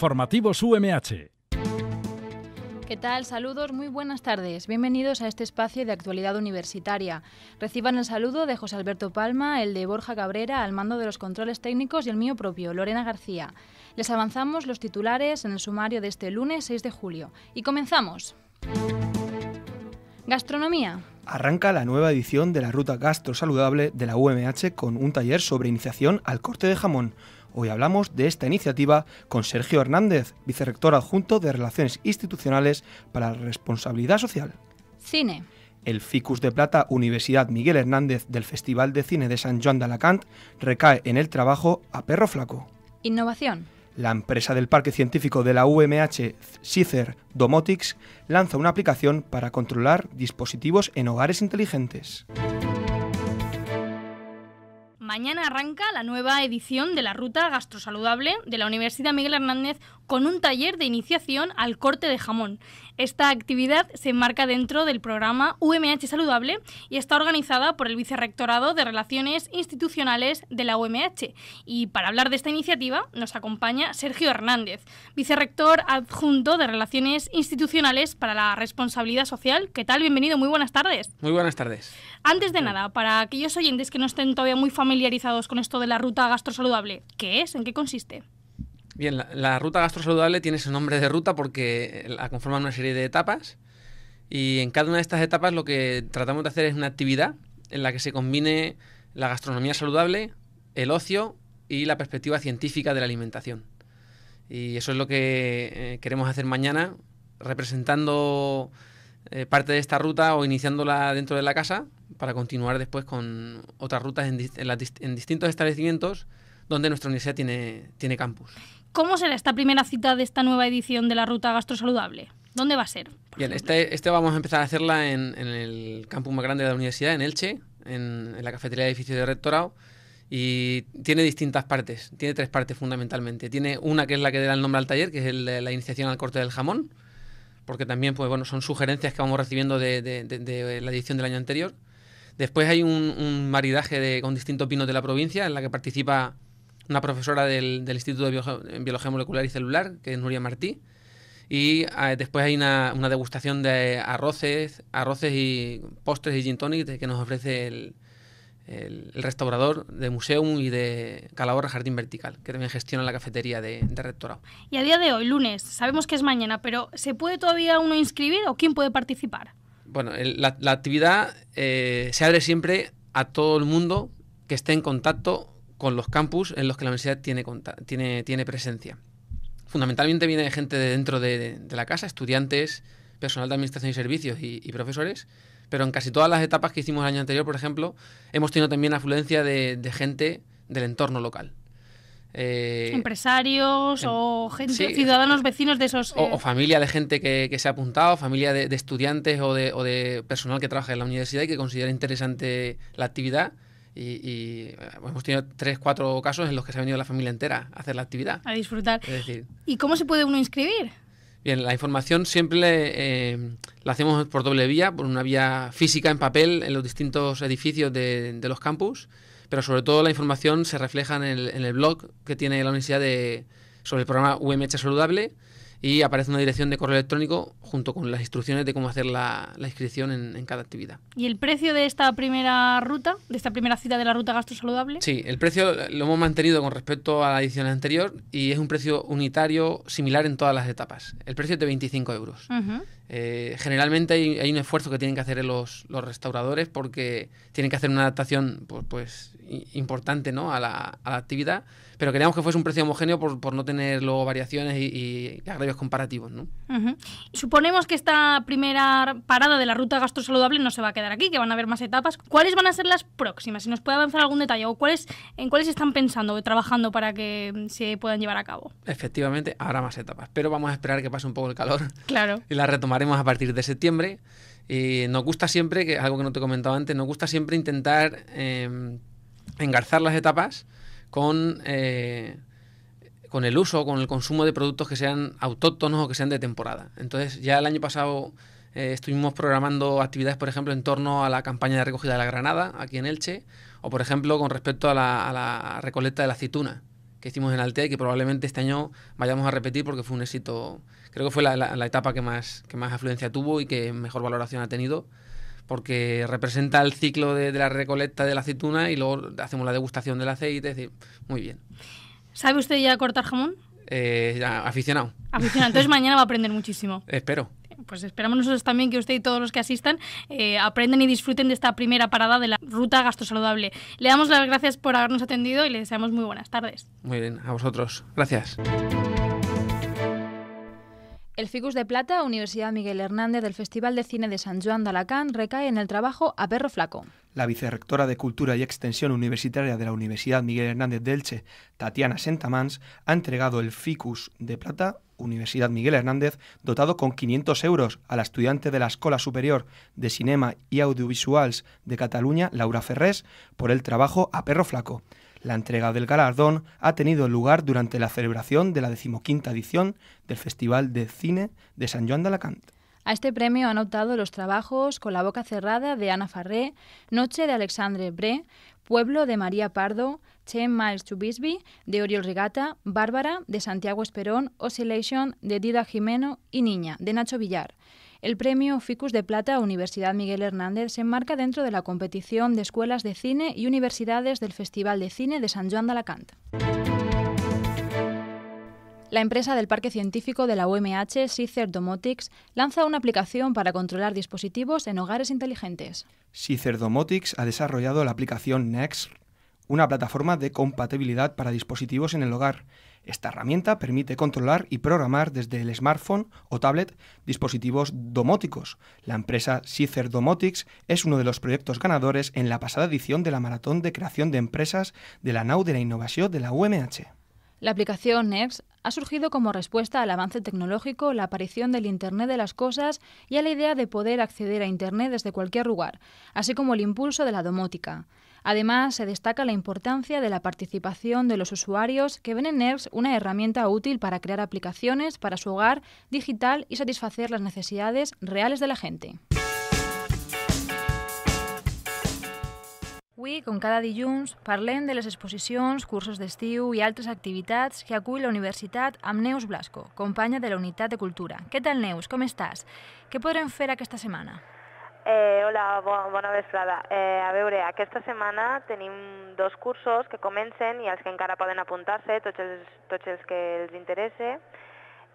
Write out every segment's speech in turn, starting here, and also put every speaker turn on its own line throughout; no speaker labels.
Informativos UMH. ¿Qué tal? Saludos, muy buenas tardes. Bienvenidos a este espacio de actualidad universitaria. Reciban el saludo de José Alberto Palma, el de Borja Cabrera, al mando de los controles técnicos y el mío propio, Lorena García. Les avanzamos los titulares en el sumario de este lunes 6 de julio. Y comenzamos. Gastronomía.
Arranca la nueva edición de la Ruta Gastro Saludable de la UMH con un taller sobre iniciación al corte de jamón. Hoy hablamos de esta iniciativa con Sergio Hernández, vicerrector adjunto de Relaciones Institucionales para la Responsabilidad Social. Cine. El Ficus de Plata Universidad Miguel Hernández del Festival de Cine de San Juan de Alacant recae en el trabajo a Perro Flaco.
Innovación.
La empresa del Parque Científico de la UMH, Cicer Domotics, lanza una aplicación para controlar dispositivos en hogares inteligentes
mañana arranca la nueva edición de la Ruta Gastrosaludable de la Universidad Miguel Hernández con un taller de iniciación al corte de jamón. Esta actividad se enmarca dentro del programa UMH Saludable y está organizada por el Vicerrectorado de Relaciones Institucionales de la UMH. Y para hablar de esta iniciativa nos acompaña Sergio Hernández, Vicerrector Adjunto de Relaciones Institucionales para la Responsabilidad Social. ¿Qué tal? Bienvenido, muy buenas tardes.
Muy buenas tardes.
Antes de nada, para aquellos oyentes que no estén todavía muy familiarizados con esto de la ruta gastrosaludable, ¿qué es? ¿En qué consiste?
Bien, la, ruta gastrosaludable tiene su nombre de ruta porque la conforman una serie de etapas y en cada una de estas etapas lo que tratamos de hacer es una actividad en la que se combine la gastronomía saludable, el ocio y la perspectiva científica de la alimentación. Y eso es lo que eh, queremos hacer mañana, representando eh, parte de esta ruta o iniciándola dentro de la casa para continuar después con otras rutas en, distintos establecimientos donde nuestra universidad tiene campus.
¿Cómo será esta primera cita de esta nueva edición de la Ruta Gastrosaludable? ¿Dónde va a ser?
Bien, este, este, vamos a empezar a hacerla en, el campus más grande de la universidad, en Elche, en, la cafetería de edificio de rectorado. Y tiene distintas partes, tiene tres partes fundamentalmente. Tiene una que es la que da el nombre al taller, que es la iniciación al corte del jamón, porque también pues, bueno, son sugerencias que vamos recibiendo de, la edición del año anterior. Después hay un, maridaje con distintos pinos de la provincia, en la que participa una profesora del, Instituto de Biología Molecular y Celular, que es Nuria Martí. Y ah, después hay una, degustación de arroces, arroces y postres y gin tonic que nos ofrece el, restaurador de Museum y de Calahorra Jardín Vertical, que también gestiona la cafetería de, de, rectorado.
Y a día de hoy, lunes, sabemos que es mañana, pero ¿se puede todavía uno inscribir o quién puede participar?
Bueno, la, actividad eh, se abre siempre a todo el mundo que esté en contacto con los campus en los que la universidad tiene, tiene, tiene presencia. Fundamentalmente viene gente de dentro de, la casa, estudiantes, personal de administración y servicios y, profesores, pero en casi todas las etapas que hicimos el año anterior, por ejemplo, hemos tenido también afluencia de, gente del entorno local. Eh,
Empresarios o em, gente, ciudadanos vecinos de esos. O, eh,
familia de gente que, se ha apuntado, familia de, estudiantes o de, personal que trabaja en la universidad y que considera interesante la actividad y, eh, hemos tenido tres, cuatro casos en los que se ha venido la familia entera a hacer la actividad. A disfrutar. Es decir,
¿Y cómo se puede uno inscribir?
Bien, la información siempre eh, la hacemos por doble vía, por una vía física en papel en los distintos edificios de, los campus, pero sobre todo la información se refleja en el, en el blog que tiene la universidad sobre el programa UMH Saludable y aparece una dirección de correo electrónico junto con las instrucciones de cómo hacer la, inscripción en, cada actividad.
¿Y el precio de esta primera ruta, de esta primera cita de la ruta gasto saludable?
Sí, el precio lo hemos mantenido con respecto a la edición anterior y es un precio unitario similar en todas las etapas. El precio es de 25 euros. Eh, generalmente hay, un esfuerzo que tienen que hacer los, restauradores porque tienen que hacer una adaptación pues, pues importante ¿no? a la actividad pero queríamos que fuese un precio homogéneo por, por no tener luego variaciones y, agravios comparativos. ¿no?
Suponemos que esta primera parada de la ruta gastrosaludable no se va a quedar aquí, que van a haber más etapas. ¿Cuáles van a ser las próximas? Si nos puede avanzar algún detalle o cuáles, en cuáles están pensando o trabajando para que se puedan llevar a cabo.
Efectivamente, habrá más etapas, pero vamos a esperar que pase un poco el calor. Claro. Y las retomaremos a partir de septiembre. Y nos gusta siempre, que es algo que no te he comentado antes, nos gusta siempre intentar eh, engarzar las etapas con, eh, con el uso, con el consumo de productos que sean autóctonos o que sean de temporada. Entonces, ya el año pasado eh, estuvimos programando actividades, por ejemplo, en torno a la campaña de recogida de la granada aquí en Elche, o por ejemplo, con respecto a la, recolecta de la aceituna que hicimos en Altea y que probablemente este año vayamos a repetir porque fue un éxito. Creo que fue la, la etapa que más, que más afluencia tuvo y que mejor valoración ha tenido porque representa el ciclo de, la recolecta de la aceituna y luego hacemos la degustación del aceite, es decir, muy bien.
¿Sabe usted ya cortar jamón?
Eh, aficionado.
Aficionado, entonces mañana va a aprender muchísimo. Espero pues esperamos nosotros también que usted y todos los que asistan eh, aprendan y disfruten de esta primera parada de la ruta gastrosaludable. Le damos las gracias por habernos
atendido y le deseamos muy buenas tardes.
Muy bien, a vosotros. Gracias.
El Ficus de Plata, Universidad Miguel Hernández del Festival de Cine de San Juan de Alacán, recae en el trabajo A Perro Flaco.
La vicerrectora de Cultura y Extensión Universitaria de la Universidad Miguel Hernández de Elche, Tatiana Sentamans, ha entregado el Ficus de Plata, Universidad Miguel Hernández, dotado con 500 euros a la estudiante de la Escuela Superior de Cinema y Audiovisuals de Cataluña, Laura Ferrés, por el trabajo A Perro Flaco. La entrega del galardón ha tenido lugar durante la celebración de la decimoquinta edición del Festival de Cine de San Juan de Alacant.
A este premio han optado los trabajos Con la boca cerrada de Ana Farré, Noche de Alexandre Bre, Pueblo de María Pardo, Ten Miles to Bisbee de Oriol Regata, Bárbara de Santiago Esperón, Oscillation de Dida Jimeno y Niña de Nacho Villar. El premio Ficus de Plata Universidad Miguel Hernández se enmarca dentro de la competición de escuelas de cine y universidades del Festival de Cine de San Juan de Alacant. La empresa del Parque Científico de la UMH, Cicer Domotics, lanza una aplicación para controlar dispositivos en hogares inteligentes.
Cicer Domotics ha desarrollado la aplicación Next una plataforma de compatibilidad para dispositivos en el hogar. Esta herramienta permite controlar y programar desde el smartphone o tablet dispositivos domóticos. La empresa Cicer Domotics es uno de los proyectos ganadores en la pasada edición de la Maratón de Creación de Empresas de la NAU de la Innovación de la UMH.
La aplicación Next ha surgido como respuesta al avance tecnológico, la aparición del Internet de las Cosas y a la idea de poder acceder a Internet desde cualquier lugar, así como el impulso de la domótica. Además, se destaca la importancia de la participación de los usuarios que ven en Neus una herramienta útil para crear aplicaciones para su hogar digital y satisfacer las necesidades reales de la gente. Avui, con cada dilluns, parlem de las exposicions, cursos d'estiu y altres activitats que acull la universitat amb Neus Blasco, companya de la Unitat de Cultura. ¿Qué tal, Neus? Com estàs? Què podrem fer esta semana?
Eh, hola, bona, bona vesprada. Eh, a veure, aquesta setmana tenim dos cursos que comencen i els que encara poden apuntar-se, tots, els, tots els que els interesse.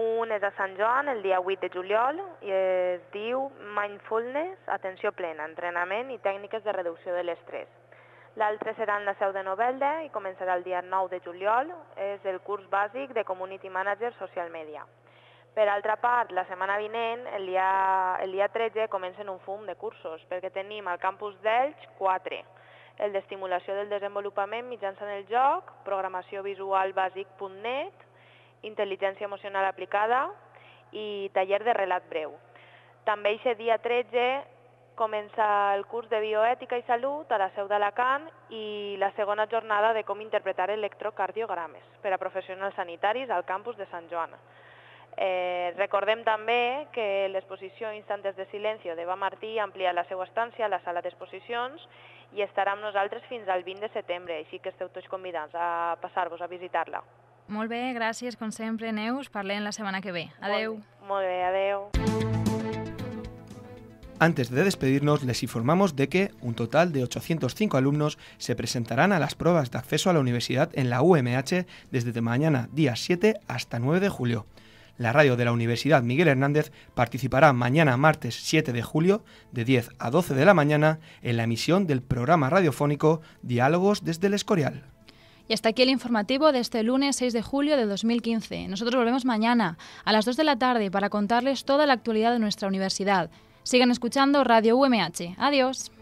Un és a Sant Joan, el dia 8 de juliol, i es diu Mindfulness, atenció plena, entrenament i tècniques de reducció de l'estrès. L'altre serà en la seu de Novelda i començarà el dia 9 de juliol. És el curs bàsic de Community Manager Social Media. Per altra part, la setmana vinent, el dia, el dia 13, comencen un fum de cursos, perquè tenim al campus d'Elx 4, el d'estimulació del desenvolupament mitjançant el joc, programació visual bàsic.net, intel·ligència emocional aplicada i taller de relat breu. També aquest dia 13 comença el curs de bioètica i salut a la seu d'Alacant i la segona jornada de com interpretar electrocardiogrames per a professionals sanitaris al campus de Sant Joan. Eh, recordemos también que la exposición Instantes de Silencio Eva Martí amplia la seva estància a la sala exposiciones i estarà amb nosaltres fins al 20 de septiembre así que esteu tots convidats a passar a visitarla. la
Molt bé, gràcies, com sempre, Neus. la semana que ve. Adeu. Molt, adeu.
Antes de despedirnos, les informamos de que un total de 805 alumnos se presentarán a las pruebas de acceso a la universidad en la UMH desde mañana, día 7, hasta 9 de julio la radio de la Universidad Miguel Hernández participará mañana martes 7 de julio de 10 a 12 de la mañana en la emisión del programa radiofónico Diálogos desde el Escorial.
Y hasta aquí el informativo de este lunes 6 de julio de 2015. Nosotros volvemos mañana a las 2 de la tarde para contarles toda la actualidad de nuestra universidad. Sigan escuchando Radio UMH. Adiós.